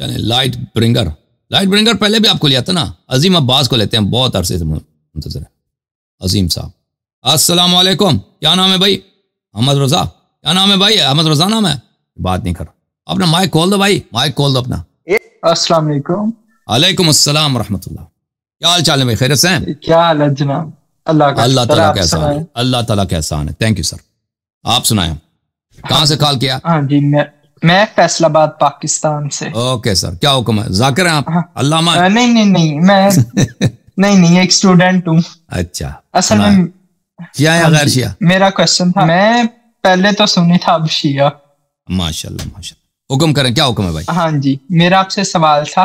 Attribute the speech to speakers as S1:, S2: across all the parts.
S1: यानी light bringer light bringer पहले भी आपको लिया था ना अजीम अब्बास को लेते हैं बहुत अरसे मुंतजर है अजीम साहब अस्सलाम वालेकुम क्या नाम है भाई अहमद रजा क्या नाम है भाई अहमद रजा नाम है बात नहीं कर अपना माइक खोल दो भाई माइक खोल दो अपना अस्सलाम वालेकुम वालेकुम अस्सलाम क्या हाल चाल है भाई खैर से क्या अल्लाह तला ताला का एहसान है अल्लाह तला का एहसान है थैंक यू सर आप सुनाए कहाँ से कॉल हाँ, किया हाँ जी मैं मैं फैसलाबाद पाकिस्तान से ओके सर क्या हुक्म है जाकर हैं आप हाँ। अल्लामा नहीं नहीं नहीं मैं नहीं नहीं एक स्टूडेंट हूँ अच्छा असल में क्या हाँ। है हाँ गैर शिया मेरा क्वेश्चन था मैं पहले तो सुनी था अब शिया माशाल्लाह माशाल्लाह हुक्म करें क्या हुक्म है भाई हाँ जी मेरा आपसे सवाल था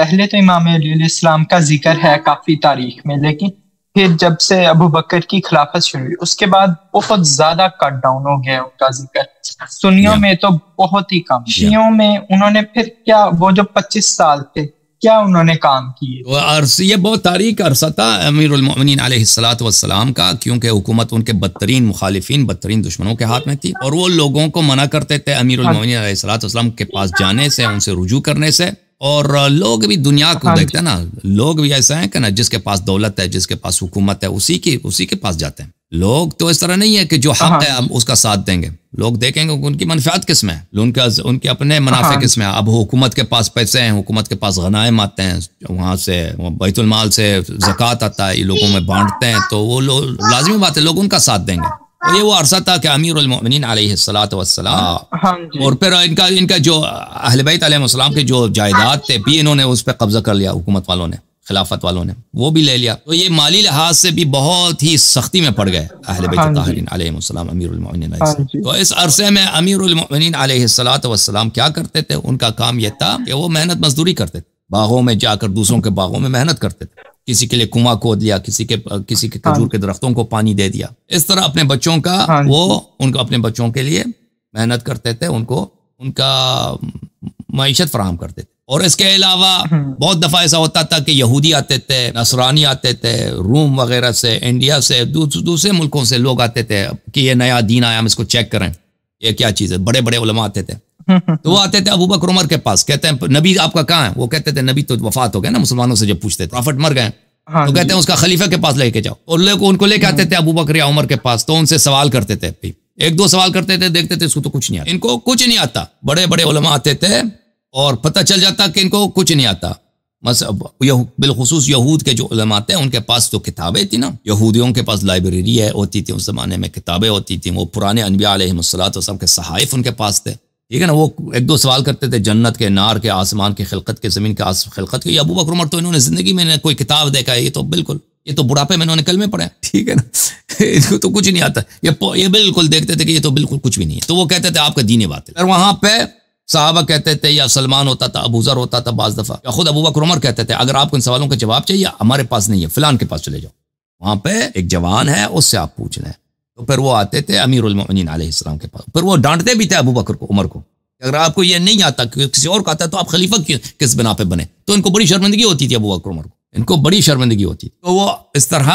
S1: पहले तो इमाम अली इस्लाम का जिक्र है काफी तारीख में लेकिन फिर जब से अबू बकर की खिलाफत शुरू हुई उसके बाद बहुत ज्यादा कट डाउन हो गया उनका जिक्र सुनियों में तो बहुत ही कम शियों में उन्होंने फिर क्या वो जो 25 साल थे क्या उन्होंने काम किए ये बहुत तारीख अरसा था अमीर अमीरमिन का क्योंकि हुकूमत उनके बदतरीन मुखालिफिन बदतरीन दुश्मनों के हाथ में थी और वो लोगों को मना करते थे अमीर अमीरमिन हाँ। के पास जाने से उनसे रुजू करने से और लोग भी दुनिया को हाँ देखते हैं ना लोग भी ऐसा है कि ना जिसके पास दौलत है जिसके पास हुकूमत है उसी की उसी के पास जाते हैं लोग तो इस तरह नहीं है कि जो हक हाँ। है हम उसका साथ देंगे लोग देखेंगे उनकी मनफियात किस में है उनका उनके अपने मुनाफे हाँ। किस में अब हुकूमत के पास पैसे हैं हुकूमत के पास गनाएम आते हैं वहाँ से बैतुलमाल से जक़ात आता है ये लोगों में बांटते हैं तो वो लोग लाजमी बात है लोग उनका साथ देंगे और ये वो अरसा था कि अमीर उलमिन हाँ हाँ और फिर इनका इनका जो अहलबैत के जो जायदाद थे भी इन्होंने उस पर कब्जा कर लिया हुकूमत वालों ने खिलाफत वालों ने वो भी ले लिया तो ये माली लिहाज से भी बहुत ही सख्ती में पड़ गए हाँ अमीर तो इस अरसे में अमीर सलाम क्या करते थे उनका काम यह था कि वो मेहनत मजदूरी करते थे बागों में जाकर दूसरों के बागों में मेहनत करते थे किसी के लिए कुआं खोद लिया किसी के किसी के खजूर हाँ। के दरख्तों को पानी दे दिया इस तरह अपने बच्चों का हाँ। वो उनको अपने बच्चों के लिए मेहनत करते थे उनको उनका मीशत फराहम करते थे और इसके अलावा हाँ। बहुत दफ़ा ऐसा होता था कि यहूदी आते थे नसरानी आते थे रूम वगैरह से इंडिया से दूसरे मुल्कों से लोग आते थे कि ये नया दीन आया हम इसको चेक करें ये क्या चीज़ है बड़े बड़े उलमा आते थे तो वो आते थे अबू बकर उमर के पास कहते हैं नबी आपका कहाँ है वो कहते थे नबी तो वफात हो गए ना मुसलमानों से जब पूछते थे प्रॉफिट मर गए हाँ तो कहते हैं उसका खलीफा के पास लेके जाओ और लोग उनको लेके आते थे अबू बकर या उमर के पास तो उनसे सवाल करते थे एक दो सवाल करते थे देखते थे उसको तो कुछ नहीं आता इनको कुछ नहीं आता बड़े बड़े उलमा आते थे और पता चल जाता कि इनको कुछ नहीं आता बस बिलखसूस यहूद के जो उलमाते हैं उनके पास तो किताबें थी ना यहूदियों के पास लाइब्रेरी है होती थी उस जमाने में किताबें होती थी वो पुराने अनबिया सब के सहाइफ उनके पास थे ठीक है ना वो एक दो सवाल करते थे जन्नत के नार के आसमान के खिलकत के ज़मीन के आस खिलकत के अबू बकर उमर तो इन्होंने ज़िंदगी में कोई किताब देखा है ये तो बिल्कुल ये तो बुढ़ापे में इन्होंने कल में पढ़ा ठीक है ना इसको तो कुछ नहीं आता ये ये बिल्कुल देखते थे कि ये तो बिल्कुल कुछ भी नहीं है तो वो कहते थे आपका दीने बात है वहां पे साहबा कहते थे या सलमान होता था अबूजर होता था बाज दफ़ा या खुद अबू बकर उमर कहते थे अगर आपको इन सवालों का जवाब चाहिए हमारे पास नहीं है फ़लान के पास चले जाओ वहाँ पे एक जवान है उससे आप पूछ लें तो फिर वो आते थे उलमिन आलाम के पास फिर वो डांटते भी थे अबू बकर को उमर को अगर आपको ये नहीं आता किसी और को आता तो आप खलीफा किस बिना पे बने तो इनको बड़ी शर्मिंदगी होती थी अबू बकर उमर को इनको बड़ी शर्मिंदगी होती तो वो इस तरह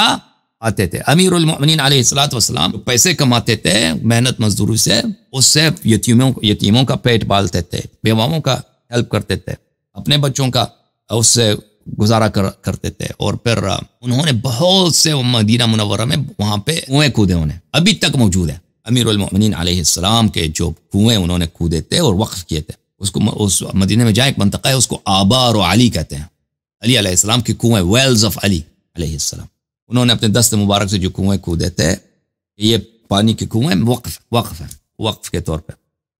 S1: आते थे अमीरमिन आसलाम पैसे कमाते थे मेहनत मजदूरी से उससे यतीमों यतीमों का पेट पालते थे बेवाओं का हेल्प करते थे अपने बच्चों का उससे गुजारा कर, करते थे और फिर उन्होंने बहुत से मदीना मुनवरा में वहाँ पे कुएं कूदे उन्हें अभी तक मौजूद है अमीर उलमिन आलाम के जो कुएं उन्होंने कूदे थे और वक्फ किए थे उसको उस मदीने में जाए एक मनतका है उसको आबार और अली कहते हैं अली आसमाम के कुएं वेल्स ऑफ अली उन्होंने अपने दस्त मुबारक से जो कुएं कूदे थे ये पानी के कुएं वक्फ वक्फ है वक्फ के तौर पर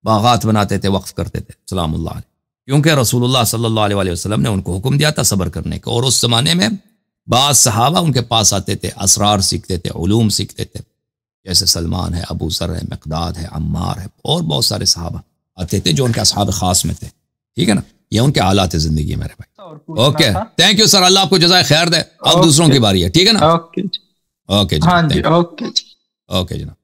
S1: बागात बनाते थे वक्फ करते थे सलाम क्योंकि रसूलुल्लाह सल्लल्लाहु अलैहि वसल्लम ने उनको हुक्म दिया था सब्र करने का और उस ज़माने में बाद सहाबा उनके पास आते थे असरार सीखते थे ूम सीखते थे जैसे सलमान है अबू सर है मकदाद है अम्मार है और बहुत सारे सहाबा आते थे जो उनके असहाब खास में थे ठीक है ना ये उनके हालात है जिंदगी मेरे
S2: भाई okay
S1: thank you sir Allah आपको जजाय खैर दे अब दूसरों की बारी है ठीक है ना ओके हाँ ओके जी ओके जनाब